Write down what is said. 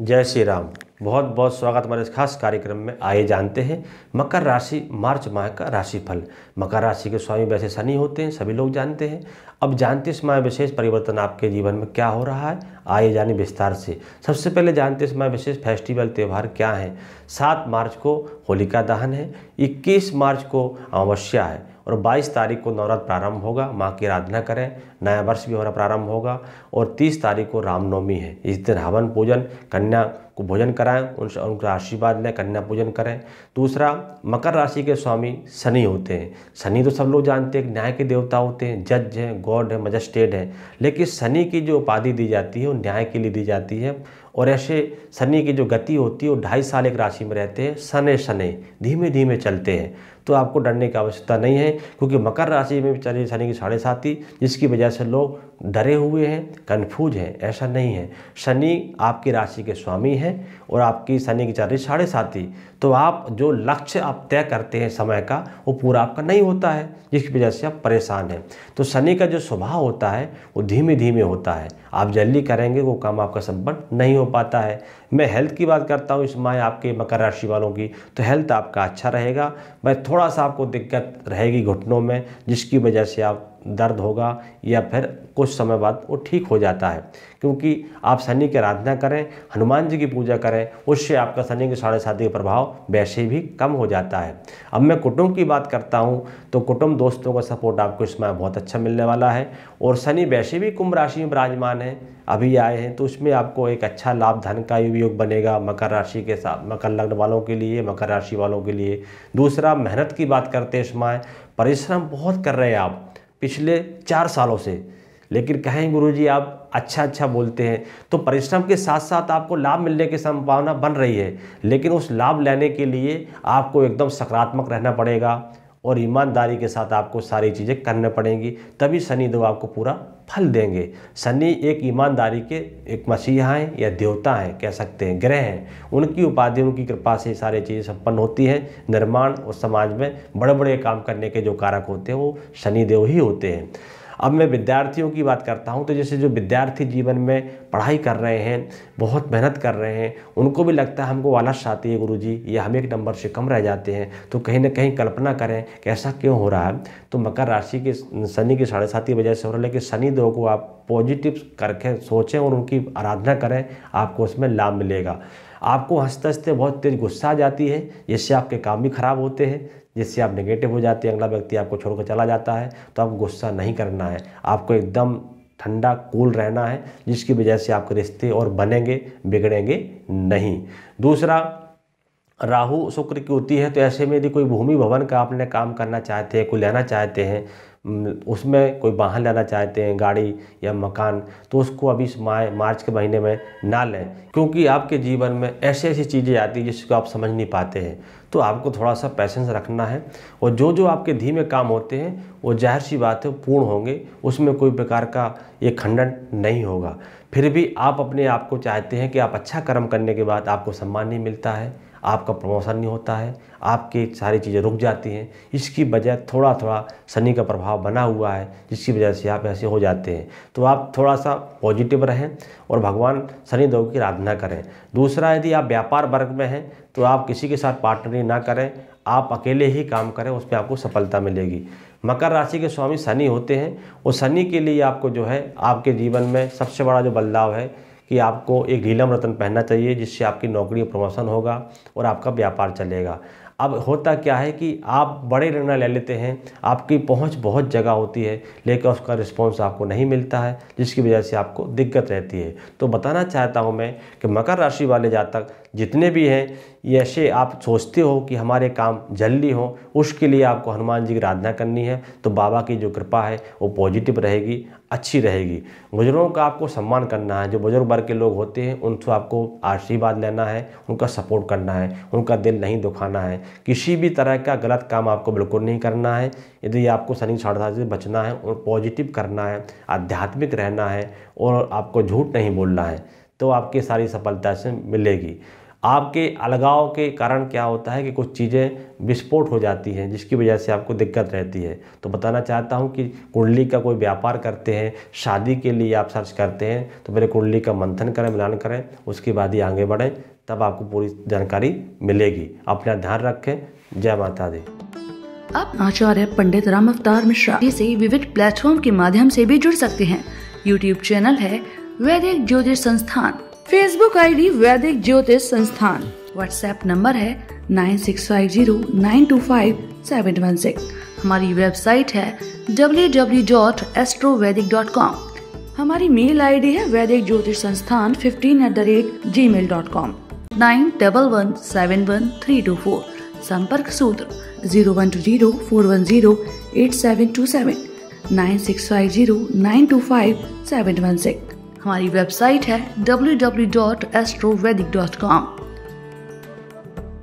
जय श्री राम बहुत बहुत स्वागत हमारे इस खास कार्यक्रम में आए जानते हैं मकर राशि मार्च माह का राशिफल मकर राशि के स्वामी वैसे शनि होते हैं सभी लोग जानते हैं अब जानते इस माह विशेष परिवर्तन आपके जीवन में क्या हो रहा है आए जाने विस्तार से सबसे पहले जानते इस माह विशेष फेस्टिवल त्यौहार क्या हैं सात मार्च को होलिका दहन है इक्कीस मार्च को अमावस्या है और 22 तारीख को नवरात्र प्रारंभ होगा माँ की आराधना करें नया वर्ष भी हमारा प्रारंभ होगा और 30 तारीख को रामनवमी है इस दिन हवन पूजन कन्या को भोजन कराएं उनसे उनका आशीर्वाद लें कन्या पूजन करें दूसरा मकर राशि के स्वामी शनि होते हैं शनि तो सब लोग जानते हैं न्याय के देवता होते हैं जज हैं गॉड हैं मजिस्ट्रेट हैं लेकिन शनि की जो उपाधि दी जाती है वो न्याय के लिए दी जाती है और ऐसे शनि की जो गति होती है वो ढाई साल एक राशि में रहते हैं शनि शनि धीमे धीमे चलते हैं तो आपको डरने की आवश्यकता नहीं है क्योंकि मकर राशि में चले शनि की साढ़े साथी जिसकी वजह से लोग डरे हुए हैं कन्फ्यूज हैं ऐसा नहीं है शनि आपकी राशि के स्वामी हैं है और आपकी शनि की चल रही साढ़े सात ही तो आप जो लक्ष्य आप तय करते हैं समय का वो पूरा आपका नहीं होता है जिसकी वजह से आप परेशान हैं तो शनि का जो स्वभाव होता है वो धीमे धीमे होता है आप जल्दी करेंगे वो काम आपका संपन्न नहीं हो पाता है मैं हेल्थ की बात करता हूँ इस माह आपके मकर राशि वालों की तो हेल्थ आपका अच्छा रहेगा भाई थोड़ा सा आपको दिक्कत रहेगी घुटनों में जिसकी वजह से आप दर्द होगा या फिर कुछ समय बाद वो ठीक हो जाता है क्योंकि आप शनि की आराधना करें हनुमान जी की पूजा करें उससे आपका शनि के साढ़े साथी का प्रभाव वैसे भी कम हो जाता है अब मैं कुटुंब की बात करता हूँ तो कुटुंब दोस्तों का सपोर्ट आपको इस समय बहुत अच्छा मिलने वाला है और शनि वैसे भी कुंभ राशि में विराजमान स्थान है अभी आए हैं तो उसमें आपको एक अच्छा लाभ धन का योग बनेगा मकर राशि के साथ मकर लग्न वालों के लिए मकर राशि वालों के लिए दूसरा मेहनत की बात करते हैं इसमें परिश्रम बहुत कर रहे हैं आप पिछले चार सालों से लेकिन कहें गुरु जी आप अच्छा अच्छा बोलते हैं तो परिश्रम के साथ साथ आपको लाभ मिलने की संभावना बन रही है लेकिन उस लाभ लेने के लिए आपको एकदम सकारात्मक रहना पड़ेगा और ईमानदारी के साथ आपको सारी चीज़ें करनी पड़ेंगी तभी शनि देव आपको पूरा फल देंगे शनि एक ईमानदारी के एक मसीहा हैं या देवता हैं कह सकते हैं ग्रह हैं उनकी उपाधि उनकी कृपा से सारी चीज़ें संपन्न होती हैं निर्माण और समाज में बड़े बड़े काम करने के जो कारक होते हैं वो शनिदेव ही होते हैं अब मैं विद्यार्थियों की बात करता हूँ तो जैसे जो विद्यार्थी जीवन में पढ़ाई कर रहे हैं बहुत मेहनत कर रहे हैं उनको भी लगता है हमको आलस आती है गुरु जी या हम एक नंबर से कम रह जाते हैं तो कहीं ना कहीं कल्पना करें कि ऐसा क्यों हो रहा है तो मकर राशि के शनि के साढ़े सात वजह से हो रहा है लेकिन शनि दो को आप पॉजिटिव करके सोचें और उनकी आराधना करें आपको उसमें लाभ मिलेगा आपको हंसते हंसते बहुत तेज़ गुस्सा आ जाती है जिससे आपके काम भी खराब होते हैं जिससे आप नेगेटिव हो जाते हैं अगला व्यक्ति आपको छोड़कर चला जाता है तो आपको गुस्सा नहीं करना है आपको एकदम ठंडा कूल रहना है जिसकी वजह से आपके रिश्ते और बनेंगे बिगड़ेंगे नहीं दूसरा राहु शुक्र की होती है तो ऐसे में यदि कोई भूमि भवन का आपने काम करना चाहते हैं कोई लेना चाहते हैं उसमें कोई वाहन लाना चाहते हैं गाड़ी या मकान तो उसको अभी मार्च के महीने में ना लें क्योंकि आपके जीवन में ऐसी ऐसी चीज़ें आती हैं जिसको आप समझ नहीं पाते हैं तो आपको थोड़ा सा पैसेंस रखना है और जो जो आपके धीमे काम होते हैं वो जाहिर सी बात है पूर्ण होंगे उसमें कोई प्रकार का ये खंडन नहीं होगा फिर भी आप अपने आप को चाहते हैं कि आप अच्छा कर्म करने के बाद आपको सम्मान नहीं मिलता है आपका प्रमोशन नहीं होता है आपके सारी चीज़ें रुक जाती हैं इसकी वजह थोड़ा थोड़ा शनि का प्रभाव बना हुआ है जिसकी वजह से आप ऐसे हो जाते हैं तो आप थोड़ा सा पॉजिटिव रहें और भगवान शनि देव की आराधना करें दूसरा यदि आप व्यापार वर्ग में हैं तो आप किसी के साथ पार्टनरी ना करें आप अकेले ही काम करें उस पर आपको सफलता मिलेगी मकर राशि के स्वामी शनि होते हैं और शनि के लिए आपको जो है आपके जीवन में सबसे बड़ा जो बदलाव है कि आपको एक नीलम रतन पहनना चाहिए जिससे आपकी नौकरी और प्रमोशन होगा और आपका व्यापार चलेगा अब होता क्या है कि आप बड़े निर्णय ले लेते हैं आपकी पहुंच बहुत जगह होती है लेकिन उसका रिस्पांस आपको नहीं मिलता है जिसकी वजह से आपको दिक्कत रहती है तो बताना चाहता हूं मैं कि मकर राशि वाले जातक जितने भी हैं ये ऐसे आप सोचते हो कि हमारे काम जल्दी हो उसके लिए आपको हनुमान जी की आराधना करनी है तो बाबा की जो कृपा है वो पॉजिटिव रहेगी अच्छी रहेगी बुजुर्गों का आपको सम्मान करना है जो बुजुर्ग वर्ग के लोग होते हैं उनसे आपको आशीर्वाद लेना है उनका सपोर्ट करना है उनका दिल नहीं दुखाना है किसी भी तरह का गलत काम आपको बिल्कुल नहीं करना है यदि आपको शनि शारदा से बचना है और पॉजिटिव करना है आध्यात्मिक रहना है और आपको झूठ नहीं बोलना है तो आपकी सारी सफलता से मिलेगी आपके अलगाव के कारण क्या होता है कि कुछ चीज़ें विस्फोट हो जाती हैं जिसकी वजह से आपको दिक्कत रहती है तो बताना चाहता हूँ कि कुंडली का कोई व्यापार करते हैं शादी के लिए आप सर्च करते हैं तो मेरे कुंडली का मंथन करें मिलान करें उसके बाद ही आगे बढ़ें तब आपको पूरी जानकारी मिलेगी अपना ध्यान रखें जय माता दी आप आचार्य पंडित राम अवतार मिश्रा से विविध प्लेटफॉर्म के माध्यम से भी जुड़ सकते हैं यूट्यूब चैनल है वैदिक ज्योतिष संस्थान Facebook ID Vaidik Jyotish Sansthan WhatsApp number है nine six five zero nine two five seven one six हमारी वेबसाइट है W W dot astro Vaidik dot com हमारी मेल आईडी है Vaidik Jyotish Sansthan fifteen at the rate gmail dot com nine double one seven one three two four संपर्क सूत्र zero one two zero four one zero eight seven two seven nine six five zero nine two five seven one six हमारी website है W W dot Astrovaidic dot com